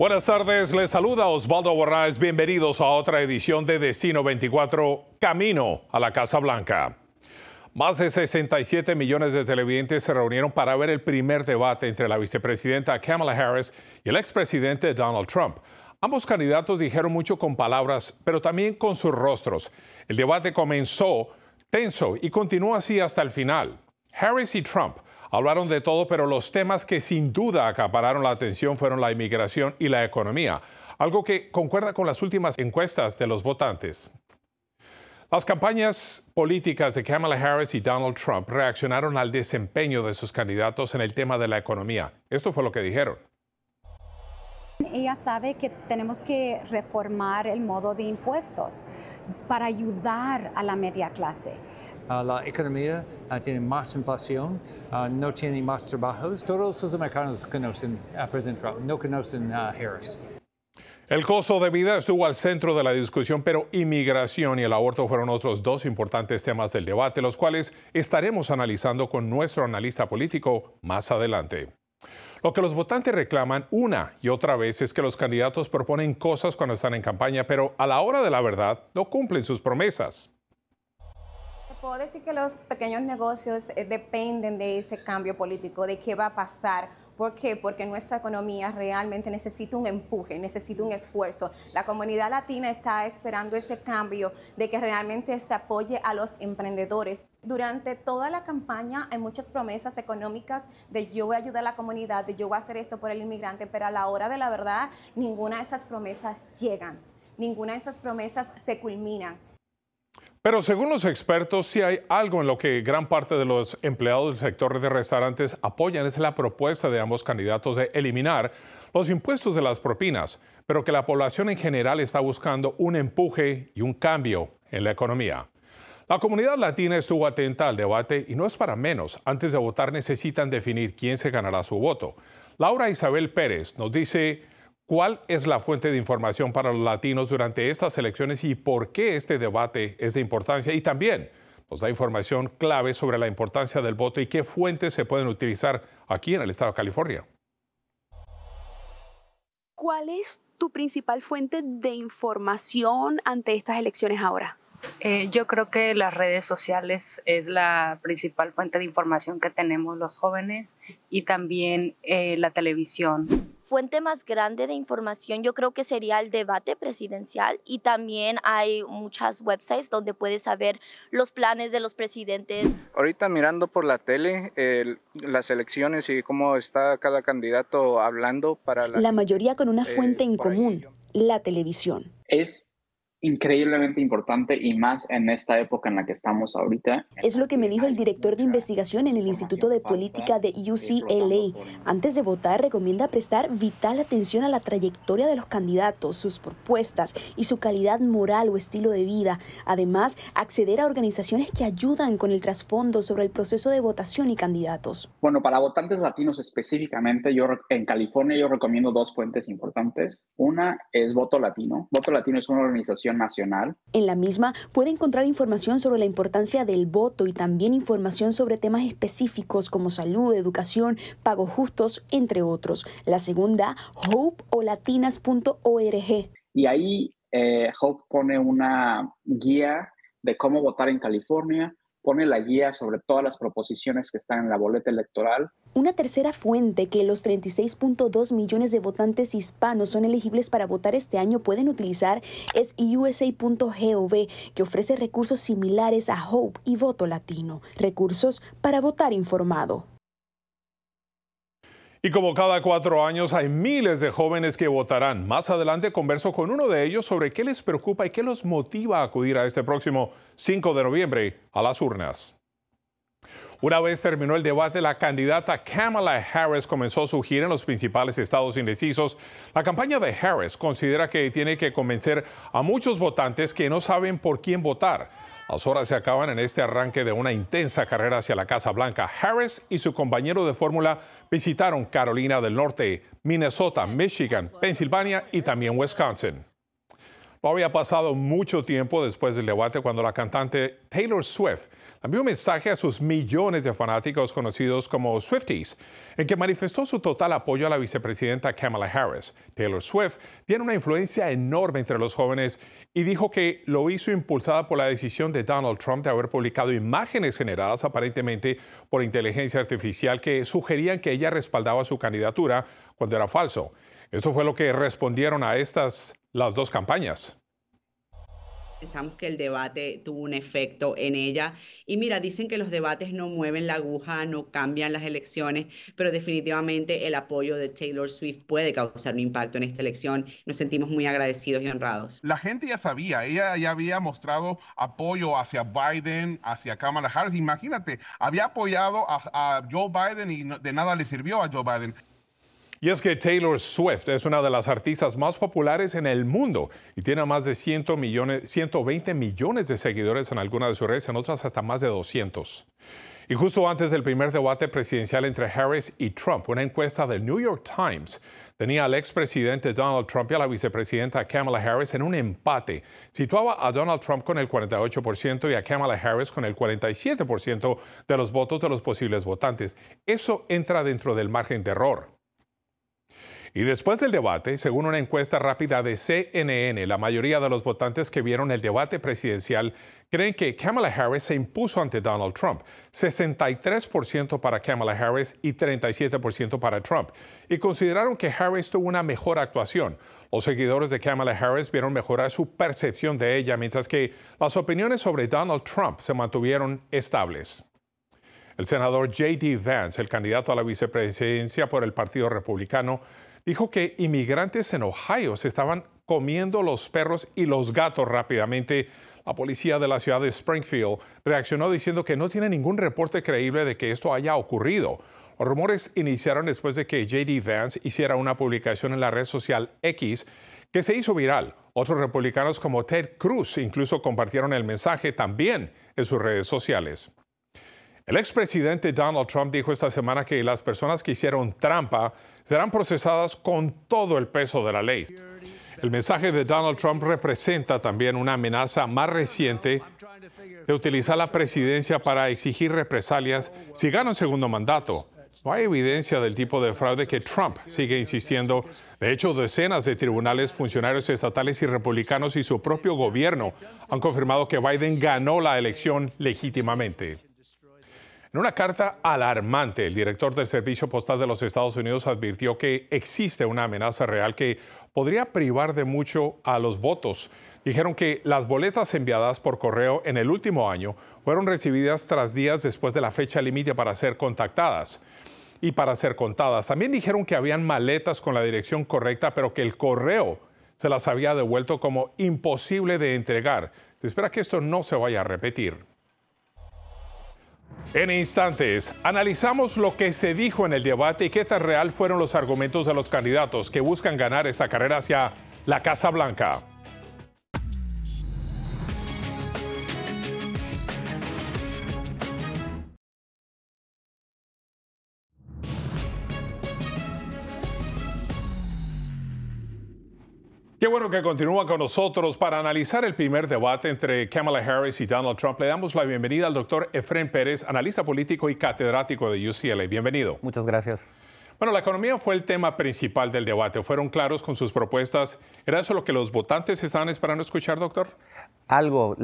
Buenas tardes, les saluda Osvaldo Borraes. Bienvenidos a otra edición de Destino 24, Camino a la Casa Blanca. Más de 67 millones de televidentes se reunieron para ver el primer debate entre la vicepresidenta Kamala Harris y el expresidente Donald Trump. Ambos candidatos dijeron mucho con palabras, pero también con sus rostros. El debate comenzó tenso y continuó así hasta el final. Harris y Trump Hablaron de todo, pero los temas que sin duda acapararon la atención fueron la inmigración y la economía, algo que concuerda con las últimas encuestas de los votantes. Las campañas políticas de Kamala Harris y Donald Trump reaccionaron al desempeño de sus candidatos en el tema de la economía. Esto fue lo que dijeron. Ella sabe que tenemos que reformar el modo de impuestos para ayudar a la media clase. Ah, la economía ah, tiene más inflación, ah, no tiene más trabajos. Todos los americanos conocen a Presidente Trump, no conocen a Harris. El costo de vida estuvo al centro de la discusión, pero inmigración y el aborto fueron otros dos importantes temas del debate, los cuales estaremos analizando con nuestro analista político más adelante. Lo que los votantes reclaman una y otra vez es que los candidatos proponen cosas cuando están en campaña, pero a la hora de la verdad no cumplen sus promesas. Puedo decir que los pequeños negocios eh, dependen de ese cambio político, de qué va a pasar. ¿Por qué? Porque nuestra economía realmente necesita un empuje, necesita un esfuerzo. La comunidad latina está esperando ese cambio de que realmente se apoye a los emprendedores. Durante toda la campaña hay muchas promesas económicas de yo voy a ayudar a la comunidad, de yo voy a hacer esto por el inmigrante, pero a la hora de la verdad ninguna de esas promesas llegan ninguna de esas promesas se culminan. Pero según los expertos, si hay algo en lo que gran parte de los empleados del sector de restaurantes apoyan, es la propuesta de ambos candidatos de eliminar los impuestos de las propinas, pero que la población en general está buscando un empuje y un cambio en la economía. La comunidad latina estuvo atenta al debate y no es para menos. Antes de votar necesitan definir quién se ganará su voto. Laura Isabel Pérez nos dice ¿Cuál es la fuente de información para los latinos durante estas elecciones y por qué este debate es de importancia? Y también nos da información clave sobre la importancia del voto y qué fuentes se pueden utilizar aquí en el estado de California. ¿Cuál es tu principal fuente de información ante estas elecciones ahora? Eh, yo creo que las redes sociales es la principal fuente de información que tenemos los jóvenes y también eh, la televisión fuente más grande de información yo creo que sería el debate presidencial y también hay muchas websites donde puedes saber los planes de los presidentes. Ahorita mirando por la tele las elecciones y cómo está cada candidato hablando para la... La mayoría con una eh, fuente en común, la televisión. Es increíblemente importante y más en esta época en la que estamos ahorita. Es lo que me dijo el director de investigación en el Instituto de Política de UCLA. Antes de votar, recomienda prestar vital atención a la trayectoria de los candidatos, sus propuestas y su calidad moral o estilo de vida. Además, acceder a organizaciones que ayudan con el trasfondo sobre el proceso de votación y candidatos. Bueno, para votantes latinos específicamente, yo en California yo recomiendo dos fuentes importantes. Una es Voto Latino. Voto Latino es una organización nacional. En la misma puede encontrar información sobre la importancia del voto y también información sobre temas específicos como salud, educación, pagos justos, entre otros. La segunda, hopeolatinas.org. Y ahí eh, Hope pone una guía de cómo votar en California, pone la guía sobre todas las proposiciones que están en la boleta electoral una tercera fuente que los 36.2 millones de votantes hispanos son elegibles para votar este año pueden utilizar es USA.gov, que ofrece recursos similares a Hope y Voto Latino, recursos para votar informado. Y como cada cuatro años hay miles de jóvenes que votarán. Más adelante converso con uno de ellos sobre qué les preocupa y qué los motiva a acudir a este próximo 5 de noviembre a las urnas. Una vez terminó el debate, la candidata Kamala Harris comenzó a surgir en los principales estados indecisos. La campaña de Harris considera que tiene que convencer a muchos votantes que no saben por quién votar. Las horas se acaban en este arranque de una intensa carrera hacia la Casa Blanca. Harris y su compañero de fórmula visitaron Carolina del Norte, Minnesota, Michigan, Pensilvania y también Wisconsin. No había pasado mucho tiempo después del debate cuando la cantante Taylor Swift envió un mensaje a sus millones de fanáticos conocidos como Swifties, en que manifestó su total apoyo a la vicepresidenta Kamala Harris. Taylor Swift tiene una influencia enorme entre los jóvenes y dijo que lo hizo impulsada por la decisión de Donald Trump de haber publicado imágenes generadas aparentemente por inteligencia artificial que sugerían que ella respaldaba su candidatura cuando era falso. Eso fue lo que respondieron a estas las dos campañas pensamos que el debate tuvo un efecto en ella. Y mira, dicen que los debates no mueven la aguja, no cambian las elecciones, pero definitivamente el apoyo de Taylor Swift puede causar un impacto en esta elección. Nos sentimos muy agradecidos y honrados. La gente ya sabía, ella ya había mostrado apoyo hacia Biden, hacia Kamala Harris. Imagínate, había apoyado a, Joe Biden y de nada le sirvió a Joe Biden. Y es que Taylor Swift es una de las artistas más populares en el mundo y tiene más de 100 millones, 120 millones de seguidores en algunas de sus redes, en otras hasta más de 200. Y justo antes del primer debate presidencial entre Harris y Trump, una encuesta del New York Times tenía al expresidente Donald Trump y a la vicepresidenta Kamala Harris en un empate. Situaba a Donald Trump con el 48% y a Kamala Harris con el 47% de los votos de los posibles votantes. Eso entra dentro del margen de error. Y después del debate, según una encuesta rápida de CNN, la mayoría de los votantes que vieron el debate presidencial creen que Kamala Harris se impuso ante Donald Trump. 63% para Kamala Harris y 37% para Trump. Y consideraron que Harris tuvo una mejor actuación. Los seguidores de Kamala Harris vieron mejorar su percepción de ella, mientras que las opiniones sobre Donald Trump se mantuvieron estables. El senador J.D. Vance, el candidato a la vicepresidencia por el Partido Republicano, dijo que inmigrantes en Ohio se estaban comiendo los perros y los gatos rápidamente. La policía de la ciudad de Springfield reaccionó diciendo que no tiene ningún reporte creíble de que esto haya ocurrido. Los rumores iniciaron después de que JD Vance hiciera una publicación en la red social X que se hizo viral. Otros republicanos como Ted Cruz incluso compartieron el mensaje también en sus redes sociales. El expresidente Donald Trump dijo esta semana que las personas que hicieron trampa serán procesadas con todo el peso de la ley. El mensaje de Donald Trump representa también una amenaza más reciente de utilizar la presidencia para exigir represalias si gana un segundo mandato. No hay evidencia del tipo de fraude que Trump sigue insistiendo. De hecho, decenas de tribunales, funcionarios estatales y republicanos y su propio gobierno han confirmado que Biden ganó la elección legítimamente. En una carta alarmante, el director del Servicio Postal de los Estados Unidos advirtió que existe una amenaza real que podría privar de mucho a los votos. Dijeron que las boletas enviadas por correo en el último año fueron recibidas tras días después de la fecha límite para ser contactadas y para ser contadas. También dijeron que habían maletas con la dirección correcta, pero que el correo se las había devuelto como imposible de entregar. Se espera que esto no se vaya a repetir. En instantes, analizamos lo que se dijo en el debate y qué tan real fueron los argumentos de los candidatos que buscan ganar esta carrera hacia la Casa Blanca. bueno que continúa con nosotros para analizar el primer debate entre Kamala Harris y Donald Trump. Le damos la bienvenida al doctor Efren Pérez, analista político y catedrático de UCLA. Bienvenido. Muchas gracias. Bueno, la economía fue el tema principal del debate. Fueron claros con sus propuestas. ¿Era eso lo que los votantes estaban esperando escuchar, doctor? algo,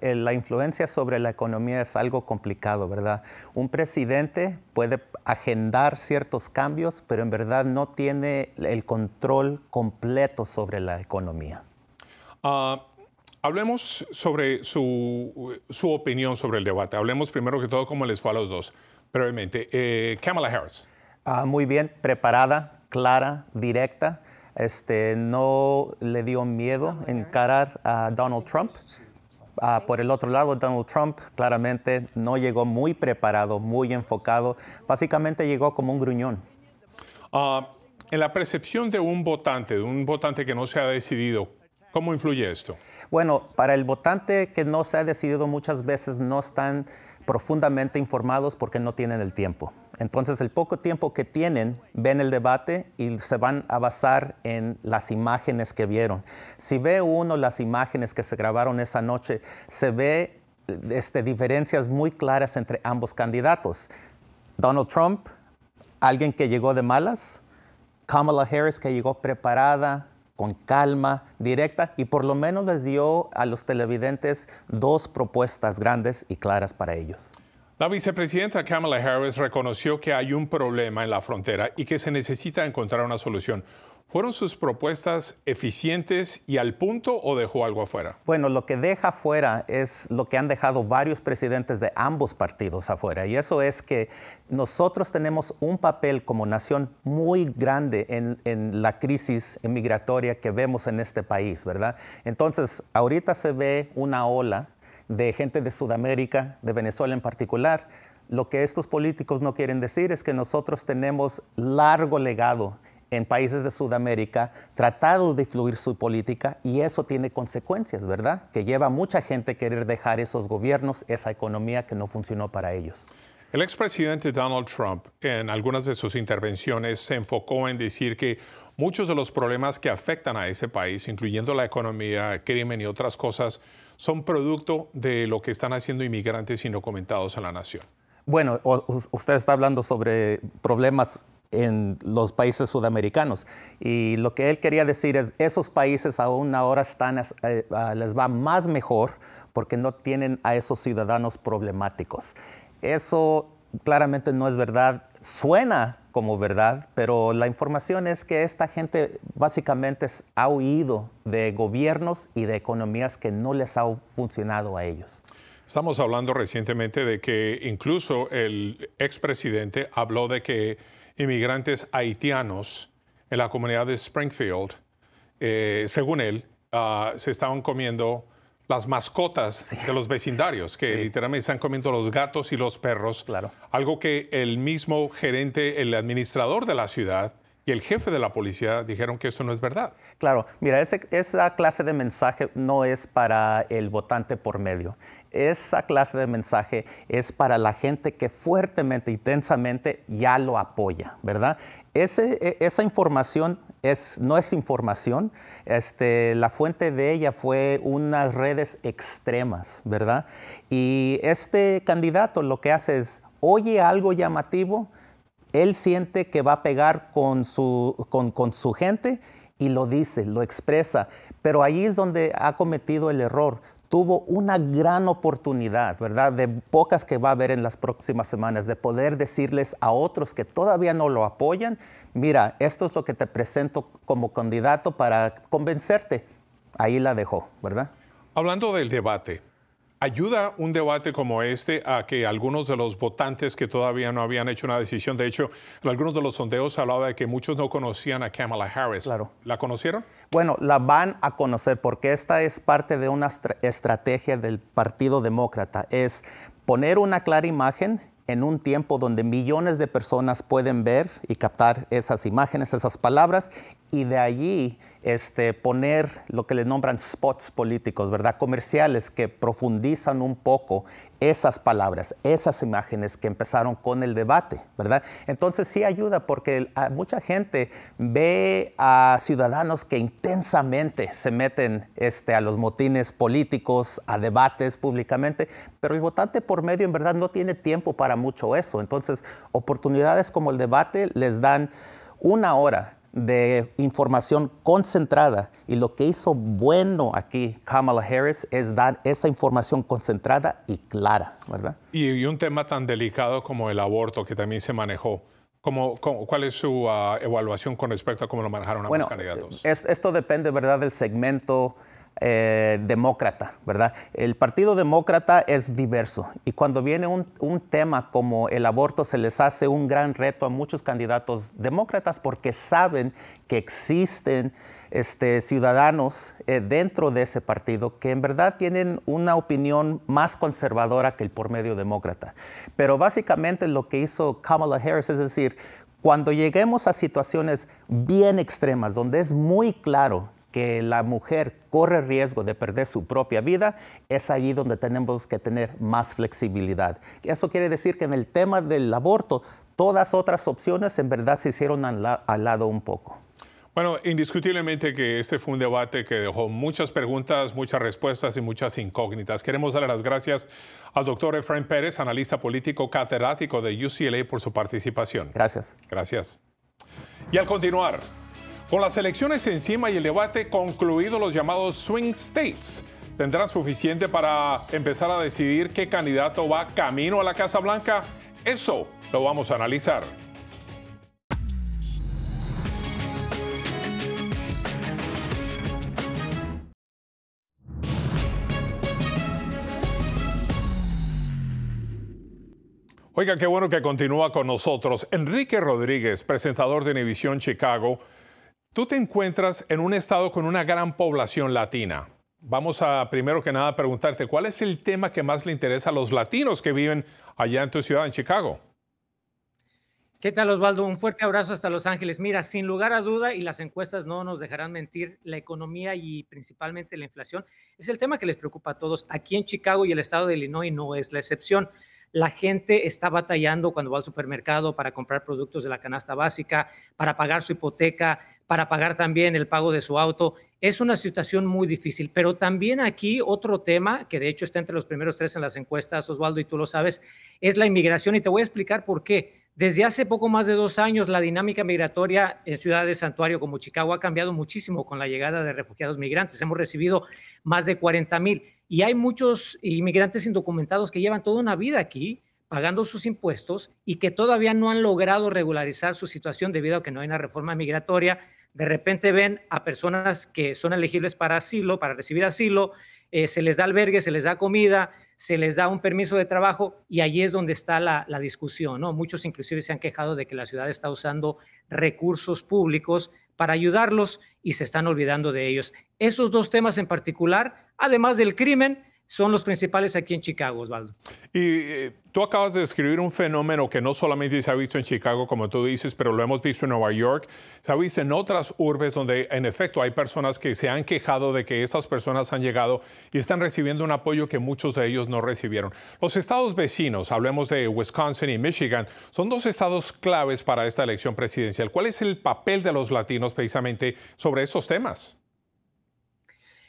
eh, la, influencia sobre la economía es algo complicado, ¿verdad? Un presidente puede agendar ciertos cambios, pero en verdad no tiene el control completo sobre la economía. Ah, hablemos sobre su, opinión sobre el debate. Hablemos primero que todo cómo les fue a los dos. Brevemente, eh, Kamala Harris. Ah, muy bien, preparada, clara, directa este, no le dio miedo encarar a Donald Trump. Ah, por el otro lado, Donald Trump claramente no llegó muy preparado, muy enfocado, básicamente llegó como un gruñón. Ah, en la percepción de un votante, de un votante que no se ha decidido, ¿cómo influye esto? Bueno, para el votante que no se ha decidido muchas veces no están profundamente informados porque no tienen el tiempo. Entonces, el poco tiempo que tienen, ven el debate y se van a basar en las imágenes que vieron. Si ve uno las imágenes que se grabaron esa noche, se ve este, diferencias muy claras entre ambos candidatos. Donald Trump, alguien que llegó de malas, Kamala Harris, que llegó preparada, con calma, directa, y por lo menos les dio a los televidentes dos propuestas grandes y claras para ellos. La vicepresidenta Kamala Harris reconoció que hay un problema en la frontera y que se necesita encontrar una solución. ¿Fueron sus propuestas eficientes y al punto o dejó algo afuera? Bueno, lo que deja afuera es lo que han dejado varios presidentes de ambos partidos afuera, y eso es que nosotros tenemos un papel como nación muy grande en, la crisis migratoria que vemos en este país, ¿verdad? Entonces, ahorita se ve una ola de gente de Sudamérica, de Venezuela en particular. Lo que estos políticos no quieren decir es que nosotros tenemos largo legado en países de Sudamérica, tratado de influir su política y eso tiene consecuencias, ¿verdad? Que lleva mucha gente a querer dejar esos gobiernos, esa economía que no funcionó para ellos. El expresidente Donald Trump en algunas de sus intervenciones se enfocó en decir que muchos de los problemas que afectan a ese país, incluyendo la economía, crimen y otras cosas, son producto de lo que están haciendo inmigrantes indocumentados a la nación. Bueno, usted está hablando sobre problemas en los países sudamericanos. Y lo que él quería decir es, esos países aún ahora eh, les va más mejor porque no tienen a esos ciudadanos problemáticos. Eso claramente no es verdad suena como verdad, pero la información es que esta gente básicamente ha huido de gobiernos y de economías que no les ha funcionado a ellos. Estamos hablando recientemente de que incluso el expresidente habló de que inmigrantes haitianos en la comunidad de Springfield, eh, según él, ah, se estaban comiendo las mascotas de los vecindarios, que literalmente están comiendo los gatos y los perros. Algo que el mismo gerente, el administrador de la ciudad y el jefe de la policía dijeron que eso no es verdad. Claro, mira, esa clase de mensaje no es para el votante por medio. Esa clase de mensaje es para la gente que fuertemente intensamente ya lo apoya, ¿verdad? Ese, e, esa información no es información, este, la fuente de ella fue unas redes extremas, ¿verdad? Y este candidato lo que hace es, oye algo llamativo, él siente que va a pegar con su, con su gente y lo dice, lo expresa, pero ahí es donde ha cometido el error, tuvo una gran oportunidad, ¿verdad? De pocas que va a haber en las próximas semanas, de poder decirles a otros que todavía no lo apoyan, mira, esto es lo que te presento como candidato para convencerte. Ahí la dejó, ¿verdad? Hablando del debate, ¿ayuda un debate como este a que algunos de los votantes que todavía no habían hecho una decisión, de hecho, en algunos de los sondeos hablaba de que muchos no conocían a Kamala Harris, claro. ¿la conocieron? Bueno, la van a conocer porque esta es parte de una estrategia del Partido Demócrata, es poner una clara imagen en un tiempo donde millones de personas pueden ver y captar esas imágenes, esas palabras, y de allí este, poner lo que le nombran spots políticos, ¿verdad? Comerciales que profundizan un poco esas palabras, esas imágenes que empezaron con el debate, ¿verdad? Entonces sí ayuda porque mucha gente ve a ciudadanos que intensamente se meten este, a los motines políticos, a debates públicamente, pero el votante por medio en verdad no tiene tiempo para mucho eso. Entonces oportunidades como el debate les dan una hora de información concentrada. Y lo que hizo bueno aquí Kamala Harris es dar esa información concentrada y clara, ¿verdad? Y, un tema tan delicado como el aborto que también se manejó. cuál es su ah, evaluación con respecto a cómo lo manejaron ambos bueno, candidatos? esto depende, ¿verdad?, del segmento eh, demócrata, ¿verdad? El Partido Demócrata es diverso y cuando viene un, tema como el aborto se les hace un gran reto a muchos candidatos demócratas porque saben que existen este, ciudadanos eh, dentro de ese partido que en verdad tienen una opinión más conservadora que el por medio demócrata. Pero básicamente lo que hizo Kamala Harris es decir, cuando lleguemos a situaciones bien extremas, donde es muy claro que la mujer corre riesgo de perder su propia vida, es allí donde tenemos que tener más flexibilidad. Eso quiere decir que en el tema del aborto, todas otras opciones en verdad se hicieron al, lado un poco. Bueno, indiscutiblemente que este fue un debate que dejó muchas preguntas, muchas respuestas y muchas incógnitas. Queremos darle las gracias al doctor Efraín Pérez, analista político catedrático de UCLA, por su participación. Gracias. Gracias. Y al continuar, con las elecciones encima y el debate concluido, los llamados swing states tendrán suficiente para empezar a decidir qué candidato va camino a la Casa Blanca. Eso lo vamos a analizar. Oiga, qué bueno que continúa con nosotros. Enrique Rodríguez, presentador de Univisión Chicago, Tú te encuentras en un estado con una gran población latina. Vamos a primero que nada preguntarte, ¿cuál es el tema que más le interesa a los latinos que viven allá en tu ciudad, en Chicago? ¿Qué tal Osvaldo? Un fuerte abrazo hasta Los Ángeles. Mira, sin lugar a duda, y las encuestas no nos dejarán mentir, la economía y principalmente la inflación es el tema que les preocupa a todos. Aquí en Chicago y el estado de Illinois no es la excepción. La gente está batallando cuando va al supermercado para comprar productos de la canasta básica, para pagar su hipoteca, para pagar también el pago de su auto. Es una situación muy difícil, pero también aquí otro tema que de hecho está entre los primeros tres en las encuestas, Osvaldo, y tú lo sabes, es la inmigración y te voy a explicar por qué. Desde hace poco más de dos años, la dinámica migratoria en ciudades santuario como Chicago ha cambiado muchísimo con la llegada de refugiados migrantes. Hemos recibido más de 40 mil y hay muchos inmigrantes indocumentados que llevan toda una vida aquí pagando sus impuestos y que todavía no han logrado regularizar su situación debido a que no hay una reforma migratoria de repente ven a personas que son elegibles para asilo, para recibir asilo, eh, se les da albergue, se les da comida, se les da un permiso de trabajo y allí es donde está la, la discusión. ¿no? Muchos inclusive se han quejado de que la ciudad está usando recursos públicos para ayudarlos y se están olvidando de ellos. Esos dos temas en particular, además del crimen, son los principales aquí en Chicago, Osvaldo. Y eh, tú acabas de describir un fenómeno que no solamente se ha visto en Chicago, como tú dices, pero lo hemos visto en Nueva York, se ha visto en otras urbes donde en efecto hay personas que se han quejado de que estas personas han llegado y están recibiendo un apoyo que muchos de ellos no recibieron. Los estados vecinos, hablemos de Wisconsin y Michigan, son dos estados claves para esta elección presidencial. ¿Cuál es el papel de los latinos precisamente sobre estos temas?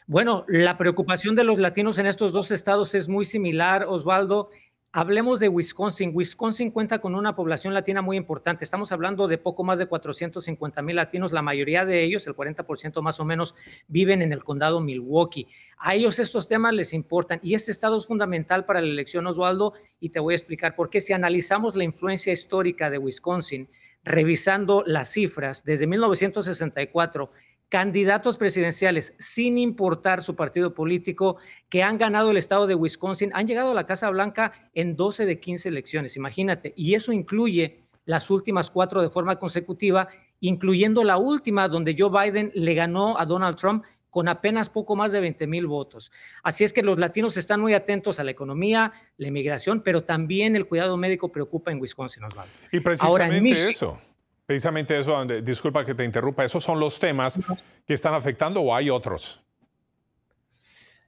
Bueno, la preocupación de los latinos en estos dos estados es muy similar, Osvaldo. Hablemos de Wisconsin. Wisconsin cuenta con una población latina muy importante. Estamos hablando de poco más de 450 mil latinos. La mayoría de ellos, el 40% más o menos, viven en el condado Milwaukee. A ellos estos temas les importan y este estado es fundamental para la elección, Osvaldo, y te voy a explicar por qué. Si analizamos la influencia histórica de Wisconsin, revisando las cifras, desde 1964 candidatos presidenciales, sin importar su partido político, que han ganado el estado de Wisconsin, han llegado a la Casa Blanca en 12 de 15 elecciones, imagínate. Y eso incluye las últimas cuatro de forma consecutiva, incluyendo la última donde Joe Biden le ganó a Donald Trump con apenas poco más de 20 mil votos. Así es que los latinos están muy atentos a la economía, la inmigración, pero también el cuidado médico preocupa en Wisconsin, Y precisamente eso. Precisamente eso, disculpa que te interrumpa, ¿esos son los temas que están afectando o hay otros?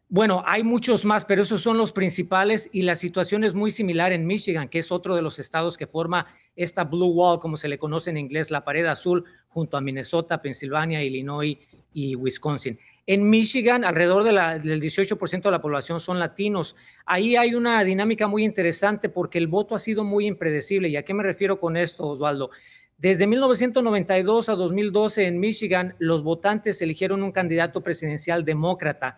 Bueno, hay muchos más, pero esos son los principales y la situación es muy similar en Michigan, que es otro de los estados que forma esta Blue Wall, como se le conoce en inglés, la pared azul, junto a Minnesota, Pensilvania, Illinois y Wisconsin. En Michigan, alrededor del 18% de la población son latinos. Ahí hay una dinámica muy interesante porque el voto ha sido muy impredecible. ¿Y a qué me refiero con esto, Osvaldo? Desde 1992 a 2012 en Michigan, los votantes eligieron un candidato presidencial demócrata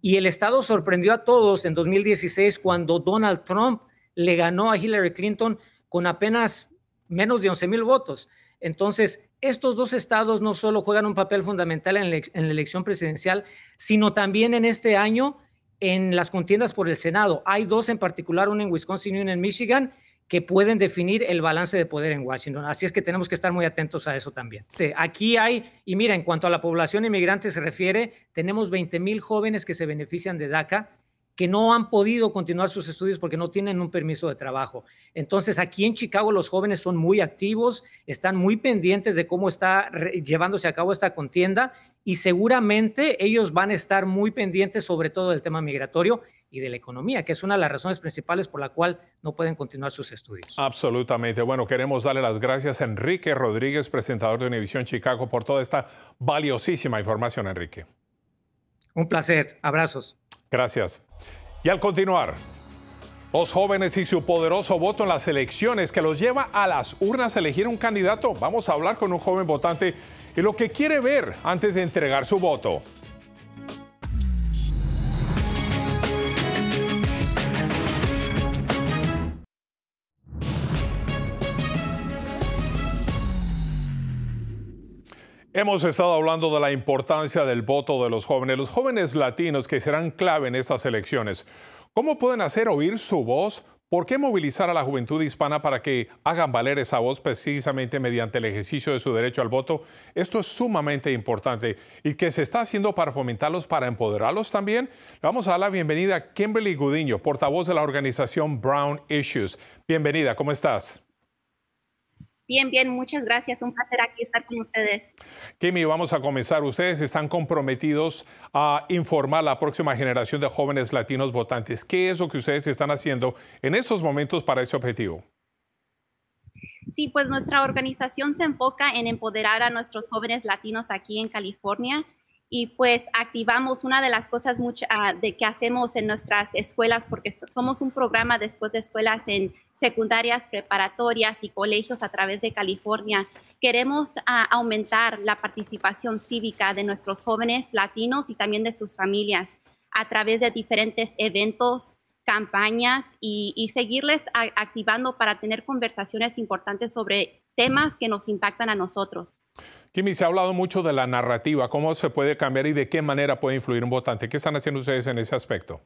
y el Estado sorprendió a todos en 2016 cuando Donald Trump le ganó a Hillary Clinton con apenas menos de 11 mil votos. Entonces, estos dos estados no solo juegan un papel fundamental en, la elección presidencial, sino también en este año en las contiendas por el Senado. Hay dos en particular, uno en Wisconsin y uno en Michigan, que pueden definir el balance de poder en Washington. Así es que tenemos que estar muy atentos a eso también. Este, aquí hay, y mira, en cuanto a la población inmigrante se refiere, tenemos 20 mil jóvenes que se benefician de DACA que no han podido continuar sus estudios porque no tienen un permiso de trabajo. Entonces, aquí en Chicago los jóvenes son muy activos, están muy pendientes de cómo está llevándose a cabo esta contienda y seguramente ellos van a estar muy pendientes sobre todo del tema migratorio y de la economía, que es una de las razones principales por la cual no pueden continuar sus estudios. Absolutamente. Bueno, queremos darle las gracias a Enrique Rodríguez, presentador de Univisión Chicago, por toda esta valiosísima información, Enrique. Un placer. Abrazos. Gracias. Y al continuar, los jóvenes y su poderoso voto en las elecciones que los lleva a las urnas a elegir un candidato. Vamos a hablar con un joven votante y lo que quiere ver antes de entregar su voto. Hemos estado hablando de la importancia del voto de los jóvenes, los jóvenes latinos que serán clave en estas elecciones. ¿Cómo pueden hacer oír su voz? ¿Por qué movilizar a la juventud hispana para que hagan valer esa voz precisamente mediante el ejercicio de su derecho al voto? Esto es sumamente importante y que se está haciendo para fomentarlos, para empoderarlos también. vamos a dar la bienvenida a Kimberly Gudiño, portavoz de la organización Brown Issues. Bienvenida, ¿cómo estás? Bien, bien, muchas gracias. Un placer aquí estar con ustedes. Kimi, vamos a comenzar. Ustedes están comprometidos a informar a la próxima generación de jóvenes latinos votantes. ¿Qué es lo que ustedes están haciendo en estos momentos para ese objetivo? Sí, pues nuestra organización se enfoca en empoderar a nuestros jóvenes latinos aquí en California y pues activamos una de las cosas ah, de que hacemos en nuestras escuelas, porque somos un programa después de escuelas en secundarias, preparatorias y colegios a través de California. Queremos ah, aumentar la participación cívica de nuestros jóvenes latinos y también de sus familias a través de diferentes eventos, campañas y, seguirles activando para tener conversaciones importantes sobre temas que nos impactan a nosotros. Kimi, se ha hablado mucho de la narrativa, cómo se puede cambiar y de qué manera puede influir un votante. ¿Qué están haciendo ustedes en ese aspecto?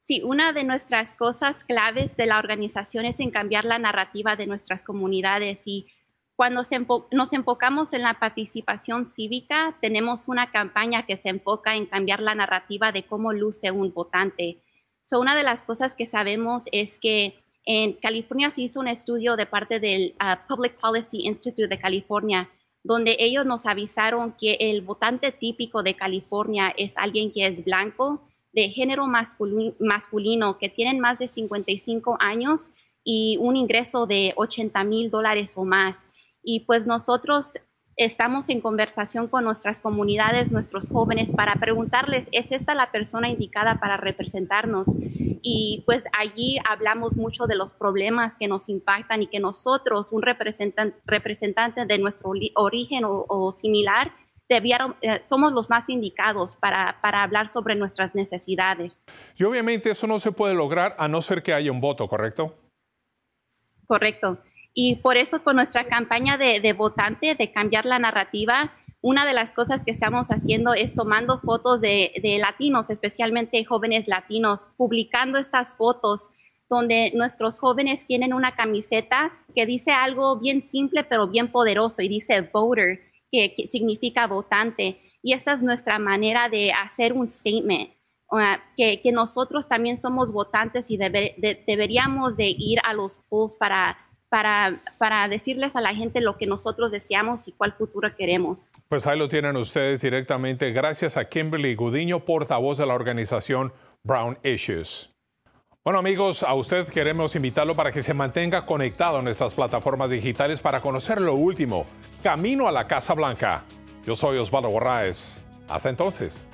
Sí, una de nuestras cosas claves de la organización es en cambiar la narrativa de nuestras comunidades y cuando nos enfocamos en la participación cívica, tenemos una campaña que se enfoca en cambiar la narrativa de cómo luce un votante. So, una de las cosas que sabemos es que en California se hizo un estudio de parte del ah, Public Policy Institute de California, donde ellos nos avisaron que el votante típico de California es alguien que es blanco, de género masculino, masculino que tienen más de 55 años y un ingreso de 80 mil dólares o más. Y pues nosotros estamos en conversación con nuestras comunidades, nuestros jóvenes, para preguntarles, ¿es esta la persona indicada para representarnos? Y pues allí hablamos mucho de los problemas que nos impactan y que nosotros, un representante de nuestro origen o, similar, eh, somos los más indicados para, hablar sobre nuestras necesidades. Y obviamente eso no se puede lograr a no ser que haya un voto, ¿correcto? Correcto. Y por eso con nuestra campaña de, votante, de cambiar la narrativa, una de las cosas que estamos haciendo es tomando fotos de, latinos, especialmente jóvenes latinos, publicando estas fotos donde nuestros jóvenes tienen una camiseta que dice algo bien simple pero bien poderoso y dice voter, que, significa votante. Y esta es nuestra manera de hacer un statement, que, nosotros también somos votantes y deberíamos de ir a los polls para para, decirles a la gente lo que nosotros deseamos y cuál futuro queremos. Pues ahí lo tienen ustedes directamente. Gracias a Kimberly Gudiño, portavoz de la organización Brown Issues. Bueno amigos, a usted queremos invitarlo para que se mantenga conectado a nuestras plataformas digitales para conocer lo último. Camino a la Casa Blanca. Yo soy Osvaldo Borraes. Hasta entonces.